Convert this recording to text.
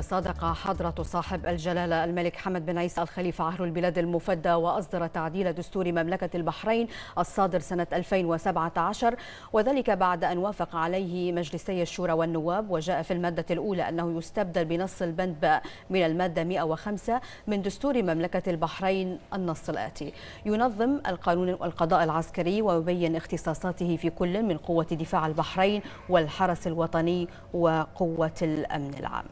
صادق حضرة صاحب الجلالة الملك حمد بن عيسى الخليفة عهر البلاد المفدى وأصدر تعديل دستور مملكة البحرين الصادر سنة 2017 وذلك بعد أن وافق عليه مجلسي الشورى والنواب وجاء في المادة الأولى أنه يستبدل بنص البند من المادة 105 من دستور مملكة البحرين النص الآتي ينظم القانون القضاء العسكري ويبين اختصاصاته في كل من قوة دفاع البحرين والحرس الوطني وقوة الأمن العام